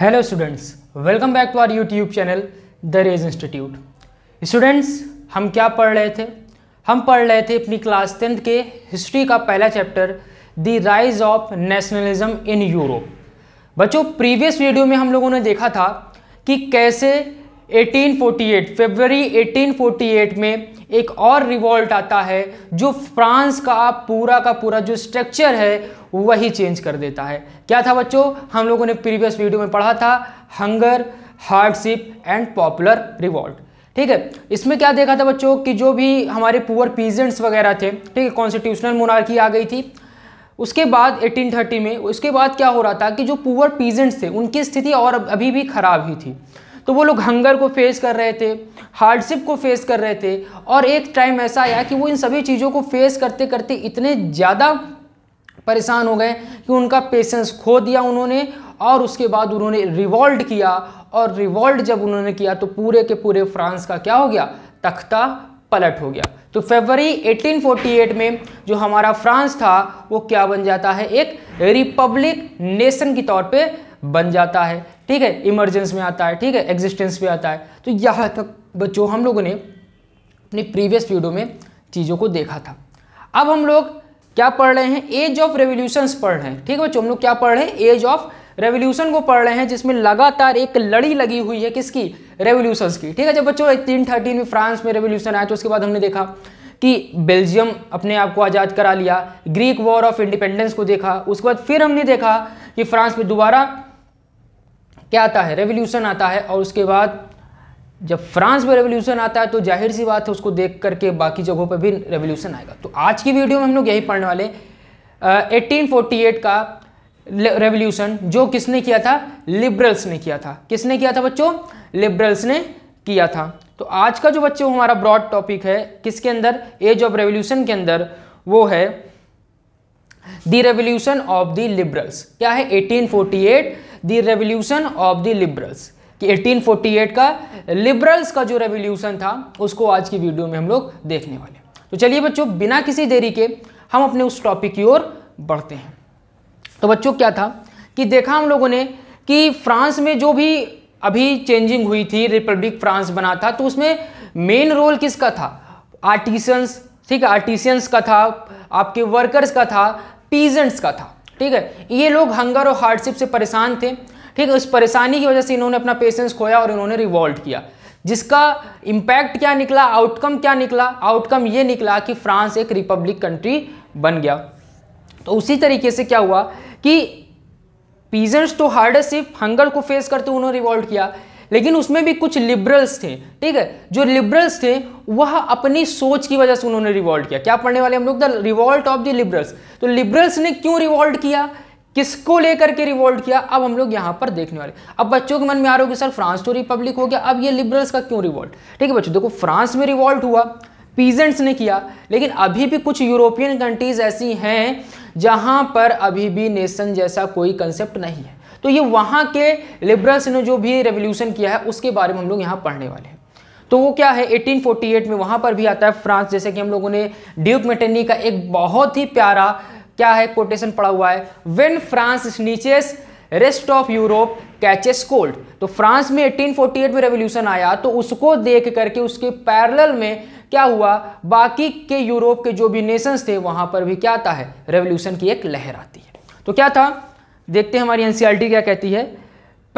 hello students welcome back to our YouTube channel the Rays institute students हम क्या पढ़ रहे थे हम पढ़ रहे थे अपनी क्लास टेंथ के हिस्ट्री का पहला chapter the rise of nationalism in Europe बच्चों प्रीवियस वीडियो में हम लोगों ने देखा था कि कैसे 1848 फरवरी 1848 में एक और रिवॉल्ट आता है जो फ्रांस का पूरा का पूरा जो स्ट्रक्चर है वही चेंज कर देता है क्या था बच्चों हम लोगों ने प्रीवियस वीडियो में पढ़ा था hunger hardship and popular revolt ठीक है इसमें क्या देखा था बच्चों कि जो भी हमारे पुअर पीजेंट्स वगैरह थे ठीक है कॉन्स्टिट्यूशनल मोनार्की आ गई थी उसके बाद 1830 में उसके बाद क्या हो रहा था कि जो पुअर पीजेंट्स थे उनकी स्थिति और अभी भी खराब ही थी तो वो लोग हंगर को फेस कर रहे थे हार्डशिप को फेस कर रहे थे और एक टाइम ऐसा आया कि वो इन सभी चीज़ों को फेस करते करते इतने ज़्यादा परेशान हो गए कि उनका पेशेंस खो दिया उन्होंने और उसके बाद उन्होंने रिवॉल्ट किया और रिवॉल्ट जब उन्होंने किया तो पूरे के पूरे फ्रांस का क्या हो गया तख्ता पलट हो गया तो फरवरी 1848 में जो हमारा फ्रांस था वो क्या बन जाता है एक रिपब्लिक नेशन के तौर पे बन जाता है ठीक है इमरजेंस में आता है ठीक है एग्जिस्टेंस में आता है तो यहाँ तक बच्चों हम लोगों ने अपनी प्रीवियस वीडियो में चीज़ों को देखा था अब हम लोग क्या पढ़ रहे हैं एज ऑफ रेवोल्यूशन पढ़ रहे हैं ठीक है बच्चों हम लोग क्या पढ़ रहे हैं एज ऑफ रेवोल्यूशन को पढ़ रहे हैं जिसमें लगातार एक लड़ी लगी हुई है किसकी रेवोल्यूशन की ठीक है जब बच्चों एटीन थर्टीन में फ्रांस में रेवोल्यूशन आया तो उसके बाद हमने देखा कि बेल्जियम अपने आप को आज़ाद करा लिया ग्रीक वॉर ऑफ इंडिपेंडेंस को देखा उसके बाद फिर हमने देखा कि फ्रांस में दोबारा क्या आता है रेवोल्यूशन आता है और उसके बाद जब फ्रांस में रेवोल्यूशन आता है तो जाहिर सी बात है उसको देख करके बाकी जगहों पर भी रेवोल्यूशन आएगा तो आज की वीडियो में हम लोग यही पढ़ने वाले एटीन एट का रेवोल्यूशन जो किसने किया था लिबरल्स ने किया था किसने किया था बच्चों लिबरल्स ने किया था तो आज का जो बच्चों हमारा ब्रॉड टॉपिक है किसके अंदर एज ऑफ रेवोल्यूशन के अंदर वो है the revolution of the liberals क्या है 1848 the revolution of the liberals कि 1848 का लिबरल्स का जो रेवोल्यूशन था उसको आज की वीडियो में हम लोग देखने वाले तो चलिए बच्चों बिना किसी देरी के हम अपने उस टॉपिक की ओर बढ़ते हैं तो बच्चों क्या था कि देखा हम लोगों ने कि फ्रांस में जो भी अभी चेंजिंग हुई थी रिपब्लिक फ्रांस बना था तो उसमें मेन रोल किसका था आर्टिसंस ठीक है आर्टिसियंस का था आपके वर्कर्स का था पीजेंट्स का था ठीक है ये लोग हंगर और हार्डशिप से परेशान थे ठीक है उस परेशानी की वजह से इन्होंने अपना पेशेंस खोया और इन्होंने रिवॉल्ट किया जिसका इम्पैक्ट क्या निकला आउटकम क्या निकला आउटकम ये निकला कि फ्रांस एक रिपब्लिक कंट्री बन गया तो उसी तरीके से क्या हुआ कि पीजेंट्स टू हार्डशिप हंगर को फेस करते उन्होंने रिवॉल्ट किया लेकिन उसमें भी कुछ लिबरल्स थे ठीक है जो लिबरल्स थे वह अपनी सोच की वजह से उन्होंने रिवॉल्ट किया क्या पढ़ने वाले हम लोग the revolt of the liberals तो लिबरल्स ने क्यों रिवॉल्ट किया किसको लेकर के रिवॉल्ट किया अब हम लोग यहां पर देखने वाले अब बच्चों के मन में आ रहा कि सर फ्रांस तो रिपब्लिक हो गया अब ये लिबरल्स का क्यों रिवॉल्ट ठीक है बच्चों देखो फ्रांस में रिवॉल्ट हुआ पीजेंट्स ने किया लेकिन अभी भी कुछ यूरोपियन कंट्रीज ऐसी हैं जहां पर अभी भी नेशन जैसा कोई कंसेप्ट नहीं है तो ये वहां के लिबरल्स ने जो भी रेवोल्यूशन किया है उसके बारे में हम लोग यहां पढ़ने वाले हैं तो वो क्या है 1848 में वहां पर भी आता है फ्रांस जैसे कि हम लोगों ने ड्यूक मेटेनी का एक बहुत ही प्यारा क्या है कोटेशन पड़ा हुआ है when France sneezes rest of Europe catches cold तो फ्रांस में 1848 में रेवोल्यूशन आया तो उसको देख करके उसके पैरल में क्या हुआ बाकी के यूरोप के जो भी नेशंस थे वहां पर भी क्या आता है रेवोल्यूशन की एक लहर आती है तो क्या था देखते हैं हमारी एनसीईआरटी e क्या कहती है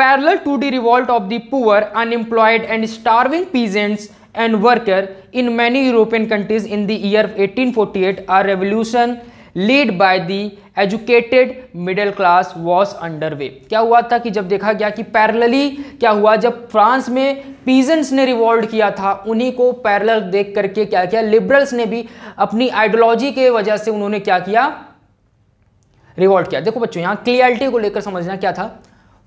parallel to the revolt of the poor unemployed and starving peasants and worker in many European countries in the year 1848 are revolution lead by the educated middle class was under way क्या हुआ था कि जब देखा गया कि parallelly क्या हुआ जब फ्रांस में पीजेंट्स ने रिवॉल्ट किया था उन्हीं को पैरल देख करके क्या किया लिबरल्स ने भी अपनी आइडियोलॉजी के वजह से उन्होंने क्या किया रिवॉल्ट किया देखो बच्चों यहाँ क्लियरिटी को लेकर समझना क्या था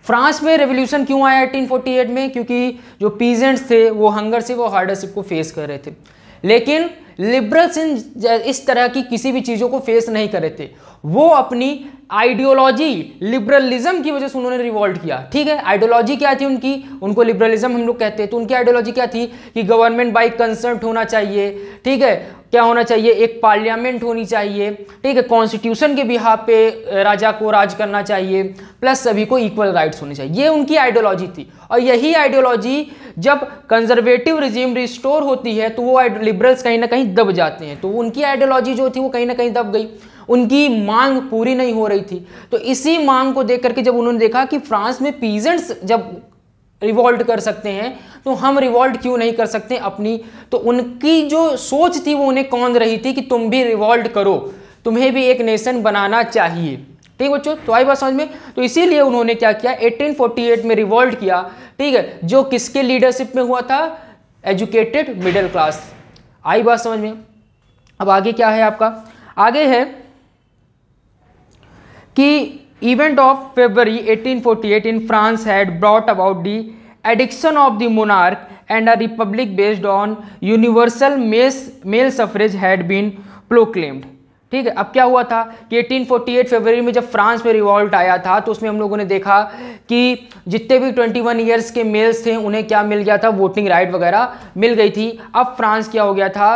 फ्रांस में रेवोल्यूशन क्यों आया 1848 में क्योंकि जो पीजेंट्स थे वो हंगर से वो हार्डरशिप को फेस कर रहे थे लेकिन लिबरल्स इन इस तरह की किसी भी चीज़ों को फेस नहीं करे थे वो अपनी आइडियोलॉजी लिबरलिज्म की वजह से उन्होंने रिवॉल्ट किया ठीक है आइडियोलॉजी क्या थी उनकी उनको लिबरलिज्म हम लोग कहते हैं तो उनकी आइडियोलॉजी क्या थी कि गवर्नमेंट बाई कंसर्ट होना चाहिए ठीक है क्या होना चाहिए एक पार्लियामेंट होनी चाहिए ठीक है कॉन्स्टिट्यूशन के बिहा पे राजा को राज करना चाहिए प्लस सभी को इक्वल राइट्स होने चाहिए ये उनकी आइडियोलॉजी थी और यही आइडियोलॉजी जब कंजर्वेटिव रिजीम रिस्टोर होती है तो वो लिबरल्स कहीं ना कहीं दब जाते हैं तो उनकी आइडियोलॉजी जो थी वो कहीं ना कहीं दब गई उनकी मांग पूरी नहीं हो रही थी तो इसी मांग को देख करके जब उन्होंने देखा कि फ्रांस में पीजेंट्स जब रिवॉल्ट कर सकते हैं तो हम रिवॉल्ट क्यों नहीं कर सकते अपनी तो उनकी जो सोच थी वो उन्हें कौन रही थी कि तुम भी रिवॉल्ट करो तुम्हें भी एक नेशन बनाना चाहिए ठीक बच्चों तो आई बात समझ में तो इसीलिए उन्होंने क्या किया 1848 में रिवॉल्ट किया ठीक है जो किसके लीडरशिप में हुआ था एजुकेटेड मिडिल क्लास आई बात समझ में अब आगे क्या है आपका आगे है कि event of February 1848 in France had brought about the abdication of the monarch and a republic based on universal male suffrage had been proclaimed ठीक है अब क्या हुआ था कि 1848 फरवरी में जब फ्रांस में रिवॉल्ट आया था तो उसमें हम लोगों ने देखा कि जितने भी 21 इयर्स के मेल्स थे उन्हें क्या मिल गया था वोटिंग राइट वगैरह मिल गई थी अब फ्रांस क्या हो गया था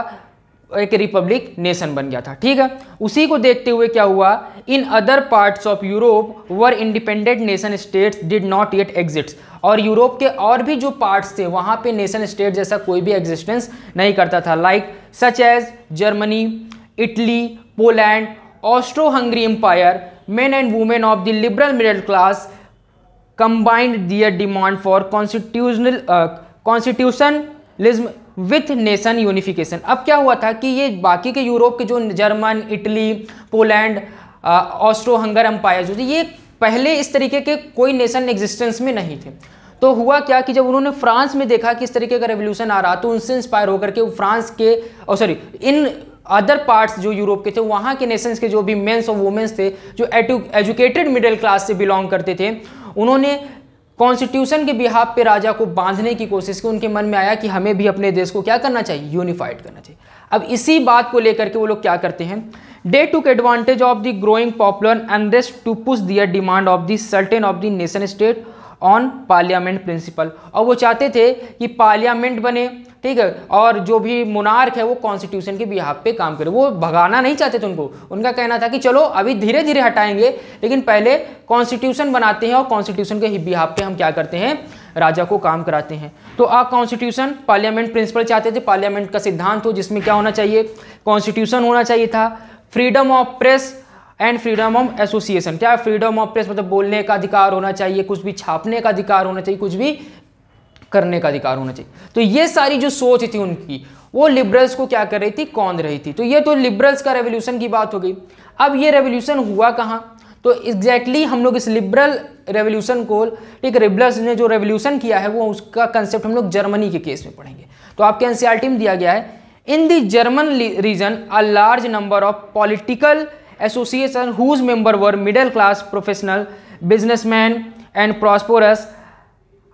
एक रिपब्लिक नेशन बन गया था ठीक है उसी को देखते हुए क्या हुआ in other parts of Europe were independent nation states did not yet exists और यूरोप के और भी जो पार्ट्स थे वहाँ पे नेशन स्टेट जैसा कोई भी एग्जिस्टेंस नहीं करता था like such as Germany Italy Poland Austro Hungary empire men and women of the liberal middle class combined their demand for constitutional uh, with nation unification अब क्या हुआ था कि ये बाकी के यूरोप के जो German Italy Poland uh, Austro Hungary empire जो थे ये पहले इस तरीके के कोई नेशन एग्जिस्टेंस में नहीं थे तो हुआ क्या कि जब उन्होंने फ्रांस में देखा कि इस तरीके का रेवोल्यूशन आ रहा तो उनसे इंस्पायर होकर के फ्रांस के sorry oh, in other parts जो यूरोप के थे वहाँ के नेशंस के जो भी मेंस और वुमेंस थे जो एजुकेटेड मिडिल क्लास से बिलोंग करते थे उन्होंने कॉन्स्टिट्यूशन के बिहाब पे राजा को बांधने की कोशिश की उनके मन में आया कि हमें भी अपने देश को क्या करना चाहिए यूनिफाइड करना चाहिए अब इसी बात को लेकर के वो लोग क्या करते हैं they took advantage of the growing popular and this to push their demand of the certain of the nation state on parliament principle और वो चाहते थे कि पार्लियामेंट बने ठीक है और जो भी मुनार्क है वो कॉन्स्टिट्यूशन के बिहाफ पे काम करे वो भगाना नहीं चाहते थे उनको उनका कहना था कि चलो अभी धीरे धीरे हटाएंगे लेकिन पहले कॉन्स्टिट्यूशन बनाते हैं और कॉन्स्टिट्यूशन के बिहाफ पे हम क्या करते हैं राजा को काम कराते हैं तो आप कॉन्स्टिट्यूशन पार्लियामेंट प्रिंसिपल चाहते थे पार्लियामेंट का सिद्धांत हो जिसमें क्या होना चाहिए कॉन्स्टिट्यूशन होना चाहिए था freedom of press and freedom of association क्या फ्रीडम ऑफ प्रेस मतलब बोलने का अधिकार होना चाहिए कुछ भी छापने का अधिकार होना चाहिए कुछ भी करने का अधिकार होना चाहिए तो ये सारी जो सोच थी उनकी वो लिबरल्स को क्या कर रही थी कौन रही थी तो ये तो लिबरल्स का रेवोल्यूशन की बात हो गई अब ये रेवोल्यूशन हुआ कहाँ तो एग्जैक्टली exactly हम लोग इस लिबरल रेवोल्यूशन को ठीक लिबरल्स ने जो रेवोल्यूशन किया है वो उसका कंसेप्ट हम लोग जर्मनी के केस में पढ़ेंगे तो आपके एनसीआर में दिया गया है in the German region a large number of political association whose member were middle class professional businessman and prosperous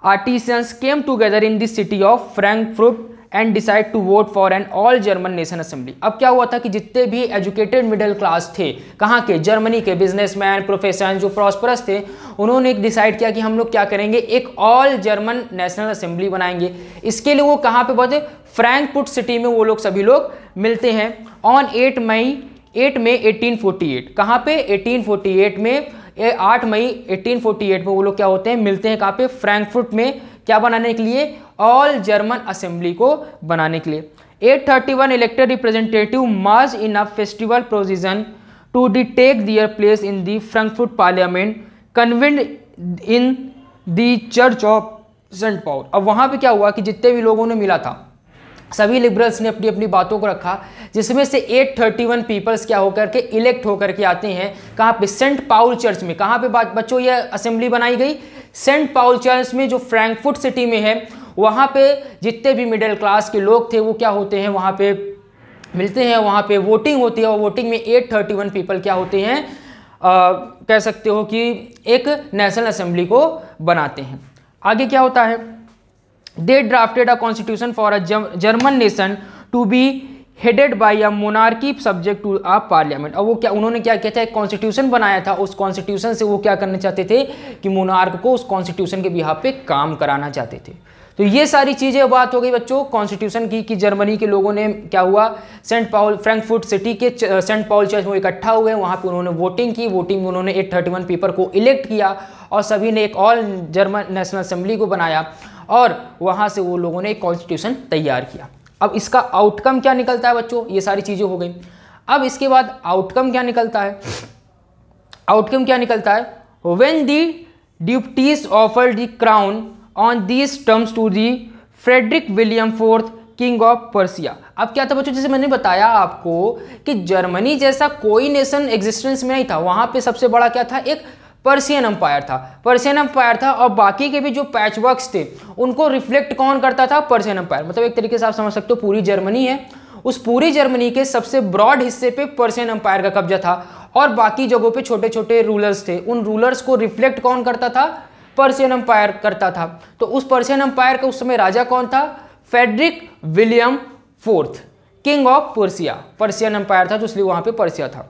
came together in this city of Frankfurt and decide to vote for an all German nation assembly अब क्या हुआ था कि जितने भी educated middle class थे कहाँ के जर्मनी के बिजनेसमैन प्रोफेसर जो प्रॉस्परस थे उन्होंने डिसाइड किया कि हम लोग क्या करेंगे एक ऑल जर्मन नेशनल असेंबली बनाएंगे इसके लिए वो कहाँ पे पहुँचे फुट सिटी में वो लोग सभी लोग मिलते हैं on eight May eight May eighteen forty eight कहाँ पे एटीन फोर्टी एट में ये 8 मई 1848 में वो लोग क्या होते हैं मिलते हैं कहाँ पे फ्रैंकफुर्ट में क्या बनाने के लिए ऑल जर्मन असेंबली को बनाने के लिए eight thirty one elected representative marched in a festival procession to डी take their place in the Frankfurt parliament convened in दर्च चर्च ऑफ सेंट पावर अब वहाँ पर क्या हुआ कि जितने भी लोगों ने मिला था सभी लिबरल्स ने अपनी अपनी बातों को रखा जिसमें से 831 पीपल्स क्या होकर के इलेक्ट होकर के आते हैं कहाँ पे सेंट पाउल चर्च में कहाँ पे बच्चों ये असेंबली बनाई गई सेंट पाउल चर्च में जो फ्रैंकफर्ट सिटी में है वहाँ पे जितने भी मिडिल क्लास के लोग थे वो क्या होते हैं वहाँ पे मिलते हैं वहाँ पे वोटिंग होती है और वोटिंग में 831 पीपल क्या होते हैं आ, कह सकते हो कि एक नेशनल असेंबली को बनाते हैं आगे क्या होता है they drafted a constitution for a German nation to be headed by a monarchy subject to a parliament और वो क्या उन्होंने क्या किया था एक कॉन्स्टिट्यूशन बनाया था उस कॉन्स्टिट्यूशन से वो क्या करना चाहते थे कि मोनार्क को उस कॉन्स्टिट्यूशन के बिहार पे काम कराना चाहते थे तो ये सारी चीज़ें बात हो गई बच्चों कॉन्स्टिट्यूशन की कि जर्मनी के लोगों ने क्या हुआ सेंट पाउल फ्रैंकफुर्ट सिटी के सेंट पाउल चर्च में इकट्ठा हुए वहाँ पे उन्होंने वोटिंग की वोटिंग में उन्होंने एट थर्टी वन पीपर को इलेक्ट किया और सभी ने एक ऑल जर्मन नेशनल असेंबली को बनाया और वहाँ से वो लोगों ने एक कॉन्स्टिट्यूशन तैयार किया अब इसका आउटकम क्या निकलता है बच्चों ये सारी चीज़ें हो गई अब इसके बाद आउटकम क्या निकलता है आउटकम क्या निकलता है when the deputies offer the crown on these terms to the Frederick William fourth king of Persia अब क्या था बच्चों जैसे मैंने बताया आपको कि जर्मनी जैसा कोई नेशन एग्जिस्टेंस में नहीं था वहाँ पे सबसे बड़ा क्या था एक पर्सियन अंपायर था पर्सियन अंपायर था और बाकी के भी जो वर्क थे उनको रिफ्लेक्ट कौन करता था पर्सियन अंपायर मतलब एक तरीके से आप समझ सकते हो पूरी जर्मनी है उस पूरी जर्मनी के सबसे ब्रॉड हिस्से पे पर्सियन अंपायर का कब्जा था और बाकी जगहों पे छोटे छोटे रूलर्स थे उन रूलर्स को रिफ्लेक्ट कौन करता था पर्सियन अंपायर करता था तो उस पर्सियन अंपायर का उस समय राजा कौन था Frederick William fourth king of Persia Persian empire था तो इसलिए वहां पे पर्सिया था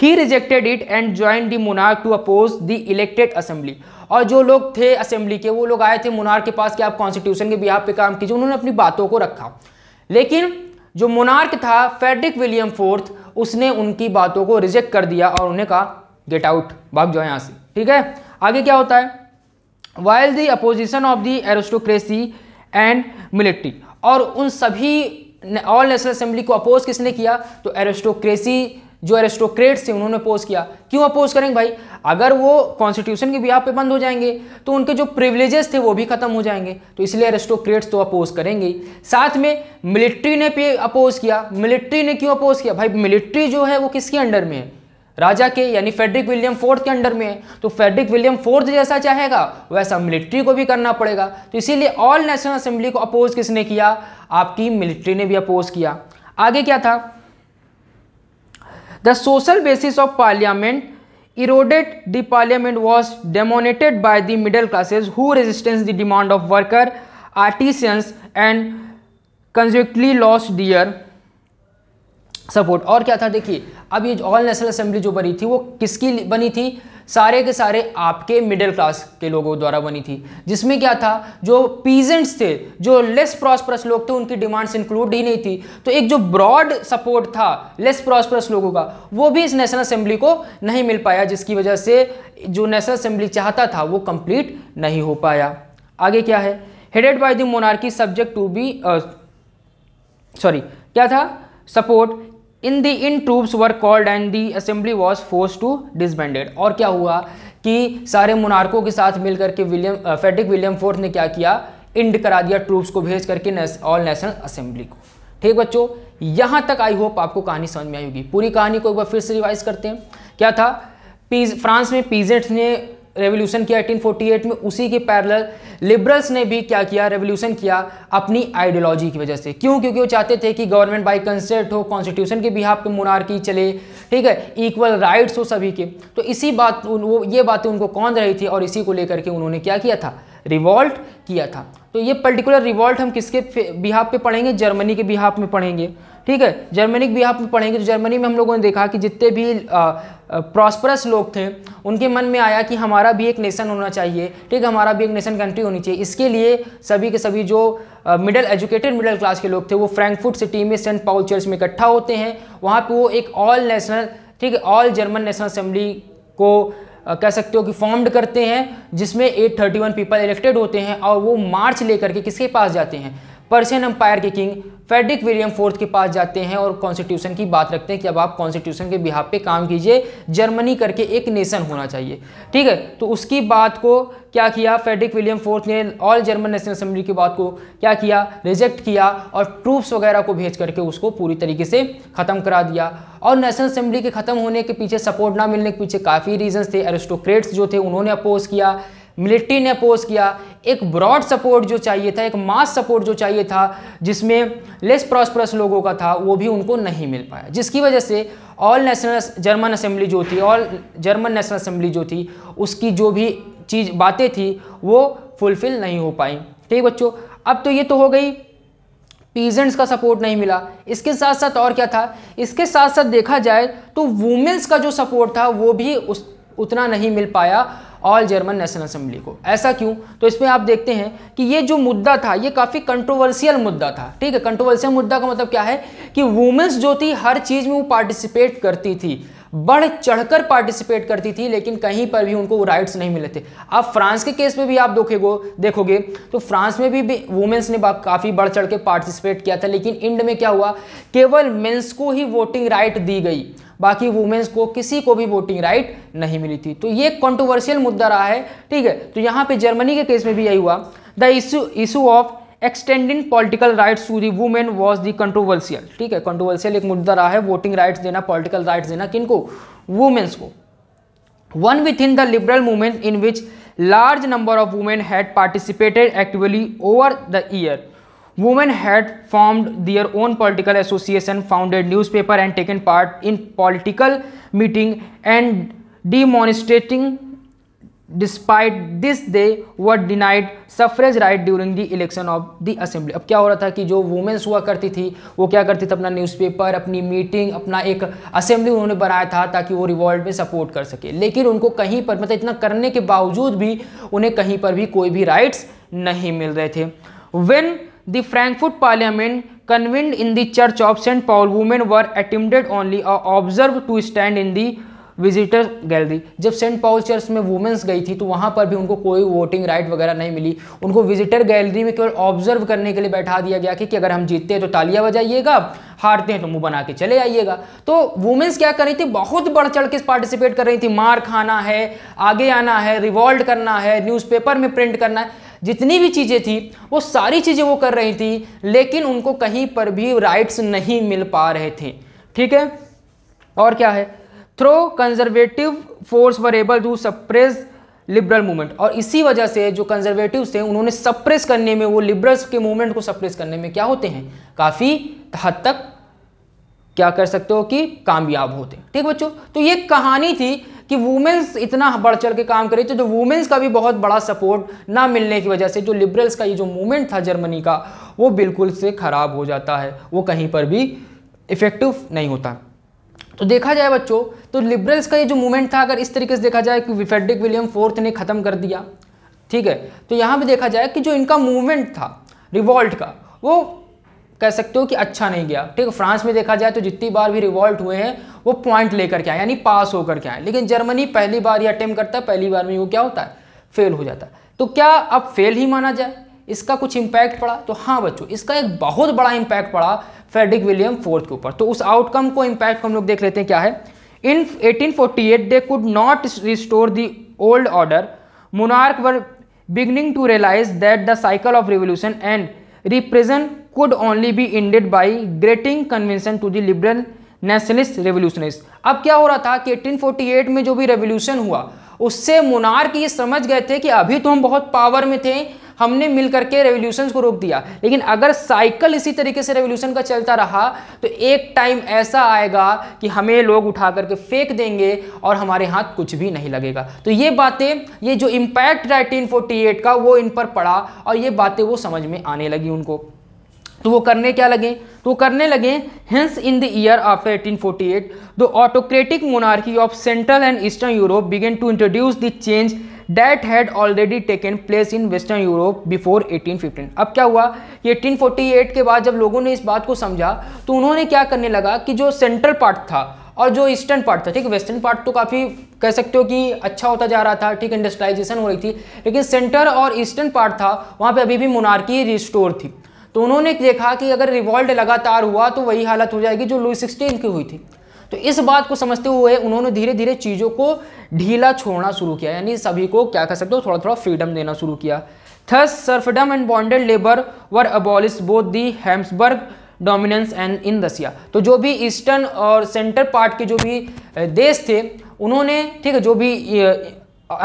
ही rejected it and join the monarch to oppose the elected assembly और जो लोग थे असेंबली के वो लोग आए थे मोनार्क के पास कि आप कॉन्स्टिट्यूशन के भी आप पे काम कीजिए उन्होंने अपनी बातों को रखा लेकिन जो मुनार्क था फेडरिक विलियम फोर्थ उसने उनकी बातों को रिजेक्ट कर दिया और उन्हें कहा गेट आउट भाग जाओ यहाँ से ठीक है आगे क्या होता है while the opposition of the aristocracy and military और उन सभी ऑल नेशनल असेंबली को अपोज किसने किया तो एरोस्टोक्रेसी जो एरिस्टोक्रेट्स थे उन्होंने अपोज किया क्यों अपोज करेंगे भाई अगर वो कॉन्स्टिट्यूशन के बिहाव पे बंद हो जाएंगे तो उनके जो प्रिविलेजेस थे वो भी खत्म हो जाएंगे तो इसलिए एरिस्टोक्रेट्स तो अपोज करेंगे साथ में मिलिट्री ने भी अपोज किया मिलिट्री ने क्यों अपोज किया भाई मिलिट्री जो है वो किसके अंडर में है राजा के यानी फेडरिक विलियम फोर्थ के अंडर में है तो फेडरिक विलियम फोर्थ जैसा चाहेगा वैसा मिलिट्री को भी करना पड़ेगा तो इसीलिए ऑल नेशनल असेंबली को अपोज किसने किया आपकी मिलिट्री ने भी अपोज किया आगे क्या था the social basis of parliament eroded the parliament was dominated by the middle classes who resistance the demand of worker artisans and consequently lost their support और क्या था देखिए अब ये ऑल नेशनल असेंबली जो बनी थी वो किसकी बनी थी सारे के सारे आपके मिडिल क्लास के लोगों द्वारा बनी थी जिसमें क्या था जो पीजेंट्स थे जो लेस प्रॉस्परस लोग थे उनकी डिमांड्स इंक्लूड ही नहीं थी तो एक जो ब्रॉड सपोर्ट था लेस प्रॉस्परस लोगों का वो भी इस नेशनल असेंबली को नहीं मिल पाया जिसकी वजह से जो नेशनल असेंबली चाहता था वो कंप्लीट नहीं हो पाया आगे क्या है headed by the monarchy subject to be sorry क्या था support in the in troops were called and the assembly was force to disbanded और क्या हुआ कि सारे मुनारकों के साथ मिलकर के विलियम फेडरिक विलियम फोर्थ ने क्या किया इंड करा दिया ट्रूप्स को भेज करके ऑल नेशनल असेंबली को ठीक बच्चों यहाँ तक आई होप आपको कहानी समझ में आई होगी पूरी कहानी को एक बार फिर से रिवाइज करते हैं क्या था पीज फ्रांस में पीजेंट्स ने रेवोल्यूशन किया 1848 में उसी के पैरल लिबरल्स ने भी क्या किया रेवोल्यूशन किया अपनी आइडियोलॉजी की वजह से क्यों क्योंकि वो चाहते थे कि गवर्नमेंट बाई कंसेंट हो कॉन्स्टिट्यूशन के बिहाव पे मोनार्की चले ठीक है इक्वल राइट्स हो सभी के तो इसी बात वो ये बातें उनको कौन रही थी और इसी को लेकर के उन्होंने क्या किया था रिवॉल्ट किया था तो ये पर्टिकुलर रिवॉल्ट हम किसके बिहाब पे पढ़ेंगे जर्मनी के बिहाब में पढ़ेंगे ठीक है जर्मनी भी आप पढ़ेंगे तो जर्मनी में हम लोगों ने देखा कि जितने भी प्रॉस्परस लोग थे उनके मन में आया कि हमारा भी एक नेशन होना चाहिए ठीक है हमारा भी एक नेशन कंट्री होनी चाहिए इसके लिए सभी के सभी जो मिडिल एजुकेटेड मिडिल क्लास के लोग थे वो फ्रैंकफुर्ट सिटी में सेंट पाउल चर्च में इकट्ठा होते हैं वहाँ पर वो एक ऑल नेशनल ठीक है ऑल जर्मन नेशनल असेंबली को कह सकते हो कि फॉर्म्ड करते हैं जिसमें 831 पीपल इलेक्टेड होते हैं और वो मार्च लेकर के किसके पास जाते हैं पर्सियन एम्पायर के किंग फेडरिक विलियम फोर्थ के पास जाते हैं और कॉन्स्टिट्यूशन की बात रखते हैं कि अब आप कॉन्स्टिट्यूशन के बिहाब पे काम कीजिए जर्मनी करके एक नेशन होना चाहिए ठीक है तो उसकी बात को क्या किया फेडरिक विलियम फोर्थ ने ऑल जर्मन नेशनल असेंबली की बात को क्या किया रिजेक्ट किया और ट्रूप्स वगैरह को भेज करके उसको पूरी तरीके से ख़त्म करा दिया और नेशनल असेंबली के ख़त्म होने के पीछे सपोर्ट ना मिलने के पीछे काफ़ी रीजन्स थे एरिस्टोक्रेट्स जो थे उन्होंने अपोज किया मिलिट्री ने अपोज किया एक ब्रॉड सपोर्ट जो चाहिए था एक मास सपोर्ट जो चाहिए था जिसमें लेस प्रॉस्परस लोगों का था वो भी उनको नहीं मिल पाया जिसकी वजह से ऑल नेशनल जर्मन असेंबली जो थी ऑल जर्मन नेशनल असेंबली जो थी उसकी जो भी चीज़ बातें थी वो फुलफिल नहीं हो पाई ठीक बच्चों अब तो ये तो हो गई पीजेंट्स का सपोर्ट नहीं मिला इसके साथ साथ और क्या था इसके साथ साथ देखा जाए तो वुमेंस का जो सपोर्ट था वो भी उस उतना नहीं मिल पाया ऑल जर्मन नेशनल असेंबली को ऐसा क्यों तो इसमें आप देखते हैं कि ये जो मुद्दा था ये काफ़ी कंट्रोवर्सियल मुद्दा था ठीक है कंट्रोवर्सियल मुद्दा का मतलब क्या है कि वुमेंस जो थी हर चीज़ में वो पार्टिसिपेट करती थी बढ़ चढ़कर पार्टिसिपेट करती थी लेकिन कहीं पर भी उनको वो राइट्स नहीं मिले थे अब फ्रांस के केस में भी आप देखोगे देखोगे तो फ्रांस में भी, भी वुमेन्स ने काफ़ी बढ़ चढ़ के पार्टिसिपेट किया था लेकिन इंड में क्या हुआ केवल मेंस को ही वोटिंग राइट दी गई बाकी वुमेन्स को किसी को भी वोटिंग राइट नहीं मिली थी तो ये कॉन्ट्रोवर्शियल मुद्दा रहा है ठीक है तो यहाँ पे जर्मनी के केस में भी यही हुआ the issue issue of extending political rights to the women was the controversial ठीक है कंट्रोवर्सियल एक मुद्दा रहा है वोटिंग राइट्स देना पॉलिटिकल राइट्स देना किनको वुमेन्स को one within the liberal movement in which large number of women had participated actively over the year had had their own own association founded newspaper and taken part in political meeting and demonstrating despite this they were denied suffrage right during the election of the assembly अब क्या हो रहा था कि जो women's हुआ करती थी वो क्या करती थी अपना न्यूज़पेपर अपनी मीटिंग अपना एक असेंबली उन्होंने बनाया था ताकि वो रिवॉल्ट में सपोर्ट कर सके लेकिन उनको कहीं पर मतलब इतना करने के बावजूद भी उन्हें कहीं पर भी कोई भी राइट्स नहीं मिल रहे थे when the Frankfurt parliament convened in the church of Saint Paul women were attempted only or to stand in the visitor gallery जब सेंट पॉल चर्च में वुमेंस गई थी तो वहाँ पर भी उनको कोई वोटिंग राइट वगैरह नहीं मिली उनको विजिटर गैलरी में केवल ऑब्जर्व करने के लिए बैठा दिया गया कि, कि अगर हम जीतते हैं तो तालियां बजाइएगा हारते हैं तो मुंह बना के चले आइएगा तो वुमेंस क्या कर रही थी बहुत बढ़ चढ़ के पार्टिसिपेट कर रही थी मार खाना है आगे आना है रिवॉल्ट करना है न्यूज़पेपर में प्रिंट करना है जितनी भी चीज़ें थी वो सारी चीज़ें वो कर रही थी लेकिन उनको कहीं पर भी राइट्स नहीं मिल पा रहे थे ठीक है और क्या है though conservative forces were able to suppress liberal movement और इसी वजह से जो कंजर्वेटिव थे उन्होंने सप्रेस करने में वो लिबरल्स के मूवमेंट को सप्रेस करने में क्या होते हैं काफ़ी हद तक क्या कर सकते हो कि कामयाब होते ठीक बच्चों तो ये कहानी थी कि वुमेंस इतना बढ़ चढ़ के काम करे तो जो वुमेंस का भी बहुत बड़ा सपोर्ट ना मिलने की वजह से जो लिबरल्स का ये जो मूवमेंट था जर्मनी का वो बिल्कुल से ख़राब हो जाता है वो कहीं पर भी इफ़ेक्टिव नहीं होता तो देखा जाए बच्चों तो लिबरल्स का ये जो मूवमेंट था अगर इस तरीके से देखा जाए कि फेडरिक विलियम फोर्थ ने ख़त्म कर दिया ठीक है तो यहाँ भी देखा जाए कि जो इनका मूवमेंट था रिवॉल्ट का वो कह सकते हो कि अच्छा नहीं गया ठीक है फ्रांस में देखा जाए तो जितनी बार भी रिवॉल्ट हुए हैं वो पॉइंट लेकर के आए यानी पास होकर के आए लेकिन जर्मनी पहली बार ही अटेम्प करता है पहली बार में वो क्या होता है फेल हो जाता है तो क्या अब फेल ही माना जाए इसका कुछ इंपैक्ट पड़ा तो हाँ बच्चों इसका एक बहुत बड़ा इंपैक्ट पड़ा फेडरिक विलियम फोर्थ के ऊपर तो उस आउटकम को इंपैक्ट हम लोग देख लेते हैं क्या है in 1848 they could not restore the old order monarch were beginning to realise that the cycle of revolution and represent could only be ended by granting convention to the liberal nationalist revolutionist अब क्या हो रहा था कि 1848 में जो भी revolution हुआ उससे मोनार्क ये समझ गए थे कि अभी तो हम बहुत पावर में थे हमने मिल करके रेवोल्यूशन को रोक दिया लेकिन अगर साइकिल इसी तरीके से रेवोल्यूशन का चलता रहा तो एक टाइम ऐसा आएगा कि हमें लोग उठा करके फेंक देंगे और हमारे हाथ कुछ भी नहीं लगेगा तो ये बातें ये जो इम्पैक्ट था एटीन का वो इन पर पड़ा और ये बातें वो समझ में आने लगी उनको तो वो करने क्या लगे तो वो करने लगे hence in the year after 1848 the autocratic monarchy of central and eastern Europe began to introduce the change that had already taken place in western Europe before 1815 अब क्या हुआ कि एट के बाद जब लोगों ने इस बात को समझा तो उन्होंने क्या करने लगा कि जो सेंट्रल पार्ट था और जो ईस्टर्न पार्ट था ठीक वेस्टर्न पार्ट तो काफ़ी कह सकते हो कि अच्छा होता जा रहा था ठीक इंडस्ट्राइजेशन हो रही थी लेकिन सेंटर और ईस्टर्न पार्ट था वहाँ पे अभी भी मोनार्की रिस्टोर थी तो उन्होंने देखा कि अगर रिवॉल्ट लगातार हुआ तो वही हालत हो जाएगी जो लुई सिक्सटीन की हुई थी तो इस बात को समझते हुए उन्होंने धीरे धीरे चीज़ों को ढीला छोड़ना शुरू किया यानी सभी को क्या कर सकते हो थोड़ा थोड़ा फ्रीडम देना शुरू किया thus serfdom and bonded labour were abolished both the Habsburg dominance and in दसिया तो जो भी ईस्टर्न और सेंटर पार्ट के जो भी देश थे उन्होंने ठीक है जो भी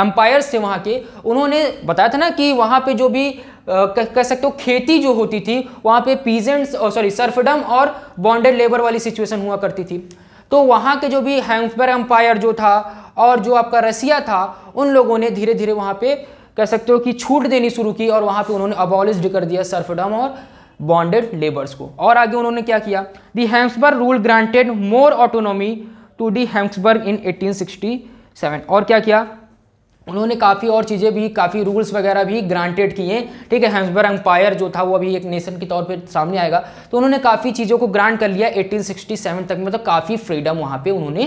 एम्पायर्स थे वहाँ के उन्होंने बताया था ना कि वहाँ पे जो भी कह सकते हो खेती जो होती थी वहां पे पीजेंट्स सॉरी सर्फडम और बॉन्डेड लेबर वाली सिचुएशन हुआ करती थी तो वहां के जो भी हैम्फर एम्पायर जो था और जो आपका रसिया था उन लोगों ने धीरे धीरे वहां पे कह सकते हो कि छूट देनी शुरू की और वहां पे उन्होंने अबॉलिस्ड कर दिया सर्फडम और बॉन्डेड लेबर्स को और आगे उन्होंने क्या किया the Habsburg rule granted more autonomy to the Habsburg in 1867 और क्या किया उन्होंने काफ़ी और चीज़ें भी काफ़ी रूल्स वगैरह भी ग्रांटेड किए हैं ठीक है हेम्सबर एम्पायर जो था वो अभी एक नेशन के तौर पे सामने आएगा तो उन्होंने काफ़ी चीज़ों को ग्रांट कर लिया 1867 तक मतलब काफ़ी फ्रीडम वहाँ पे उन्होंने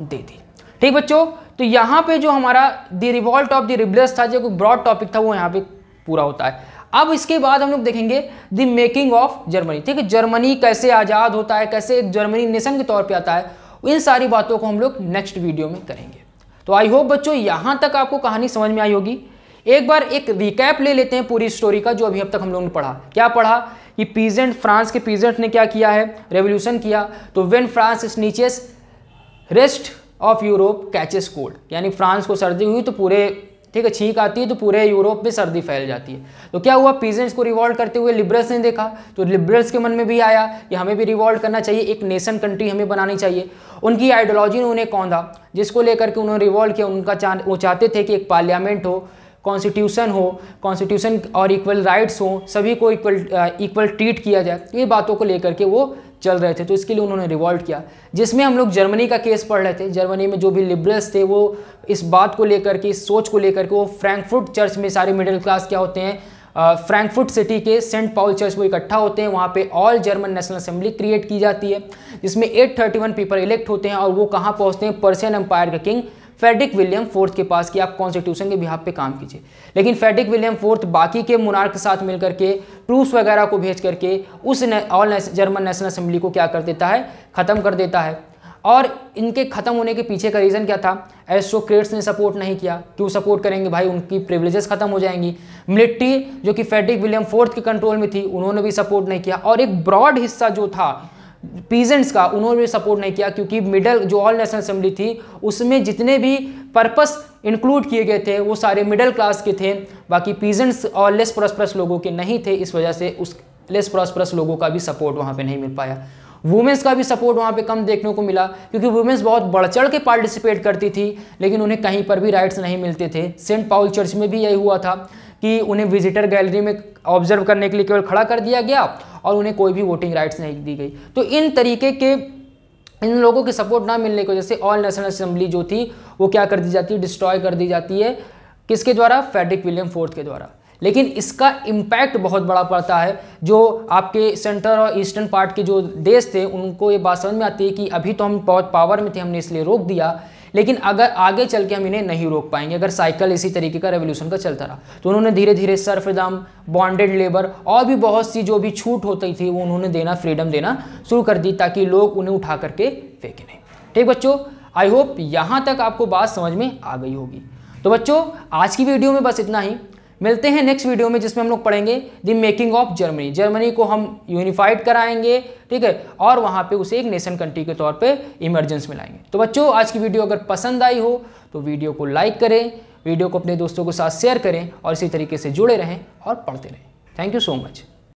दे दी ठीक बच्चों तो यहाँ पे जो हमारा the revolt of the liberals था जो ब्रॉड टॉपिक था वो यहाँ पर पूरा होता है अब इसके बाद हम लोग देखेंगे द मेकिंग ऑफ जर्मनी ठीक है जर्मनी कैसे आज़ाद होता है कैसे जर्मनी नेशन के तौर पर आता है इन सारी बातों को हम लोग नेक्स्ट वीडियो में करेंगे तो आई होप बच्चों यहां तक आपको कहानी समझ में आई होगी एक बार एक रिकैप ले लेते हैं पूरी स्टोरी का जो अभी अब तक हम लोगों ने पढ़ा क्या पढ़ा कि पीजेंट फ्रांस के पीजेंट ने क्या किया है रेवोल्यूशन किया तो वेन फ्रांस नीचे rest of Europe catches cold यानी फ्रांस को सर्दी हुई तो पूरे ठीक है छींक आती है तो पूरे यूरोप में सर्दी फैल जाती है तो क्या हुआ पीजेंट्स को रिवॉल्ट करते हुए लिबरल्स ने देखा तो लिबरल्स के मन में भी आया कि हमें भी रिवॉल्ट करना चाहिए एक नेशन कंट्री हमें बनानी चाहिए उनकी आइडियोलॉजी ने उन्हें कौंधा जिसको लेकर के उन्होंने रिवॉल्ट किया उनका चाह वो चाहते थे कि एक पार्लियामेंट हो कॉन्स्टिट्यूशन हो कॉन्स्टिट्यूशन और इक्वल राइट्स हो सभी को इक्वल इक्वल ट्रीट किया जाए तो ये बातों को लेकर के वो चल रहे थे तो इसके लिए उन्होंने रिवॉल्ट किया जिसमें हम लोग जर्मनी का केस पढ़ रहे थे जर्मनी में जो भी लिबरल्स थे वो इस बात को लेकर के इस सोच को लेकर के वो फ्रैंकफुट चर्च में सारे मिडिल क्लास क्या होते हैं फ्रैंकफुट सिटी के सेंट पॉल चर्च वो इकट्ठा होते हैं वहाँ पे all German national assembly create की जाती है जिसमें 831 पीपल इलेक्ट होते हैं और वो कहाँ पहुँचते हैं पर्सियन एम्पायर का किंग फेडरिक विलियम फोर्थ के पास कि आप कॉन्स्टिट्यूशन के बिहार पे काम कीजिए लेकिन फेडरिक विलियम फोर्थ बाकी के मुनार्क के साथ मिलकर के ट्रूप्स वगैरह को भेज करके उस ऑल ने, जर्मन नेशनल असेंबली को क्या कर देता है ख़त्म कर देता है और इनके ख़त्म होने के पीछे का रीज़न क्या था एस्ट्रोक्रेट्स ने सपोर्ट नहीं किया क्यों सपोर्ट करेंगे भाई उनकी प्रिविलेजेस ख़त्म हो जाएंगी मिलिट्री जो कि फेडरिक विलियम फोर्थ के कंट्रोल में थी उन्होंने भी सपोर्ट नहीं किया और एक ब्रॉड हिस्सा जो था पीजेंट्स का उन्होंने भी सपोर्ट नहीं किया क्योंकि मिडल जो ऑल नेशनल असेंबली थी उसमें जितने भी पर्पस इंक्लूड किए गए थे वो सारे मिडिल क्लास के थे बाकी पीजेंट्स और लेस प्रॉस्परस लोगों के नहीं थे इस वजह से उस लेस प्रॉस्परस लोगों का भी सपोर्ट वहाँ पर नहीं मिल पाया वुमेंस का भी सपोर्ट वहाँ पे कम देखने को मिला क्योंकि वुमेंस बहुत बढ़ चढ़ के पार्टिसिपेट करती थी लेकिन उन्हें कहीं पर भी राइट्स नहीं मिलते थे सेंट पाउल चर्च में भी यही हुआ था कि उन्हें विजिटर गैलरी में ऑब्जर्व करने के लिए केवल खड़ा कर दिया गया और उन्हें कोई भी वोटिंग राइट्स नहीं दी गई तो इन तरीके के इन लोगों की सपोर्ट ना मिलने की वजह से ऑल नेशनल असेंबली जो थी वो क्या कर दी जाती है डिस्ट्रॉय कर दी जाती है किसके द्वारा फेडरिक विलियम फोर्थ के द्वारा लेकिन इसका इम्पैक्ट बहुत बड़ा पड़ता है जो आपके सेंटर और ईस्टर्न पार्ट के जो देश थे उनको ये बात समझ में आती है कि अभी तो हम बहुत पावर में थे हमने इसलिए रोक दिया लेकिन अगर आगे चल के हम इन्हें नहीं रोक पाएंगे अगर साइकिल इसी तरीके का रेवोल्यूशन का चलता रहा तो उन्होंने धीरे धीरे सर्फदाम बॉन्डेड लेबर और भी बहुत सी जो भी छूट होती थी वो उन्होंने देना फ्रीडम देना शुरू कर दी ताकि लोग उन्हें उठा करके फेंके नहीं ठीक बच्चों आई होप यहाँ तक आपको बात समझ में आ गई होगी तो बच्चों आज की वीडियो में बस इतना ही मिलते हैं नेक्स्ट वीडियो में जिसमें हम लोग पढ़ेंगे the making of Germany Germany को हम यूनिफाइड कराएंगे ठीक है और वहाँ पे उसे एक नेशन कंट्री के तौर पे इमरजेंस में लाएंगे तो बच्चों आज की वीडियो अगर पसंद आई हो तो वीडियो को लाइक करें वीडियो को अपने दोस्तों के साथ शेयर करें और इसी तरीके से जुड़े रहें और पढ़ते रहें थैंक यू सो मच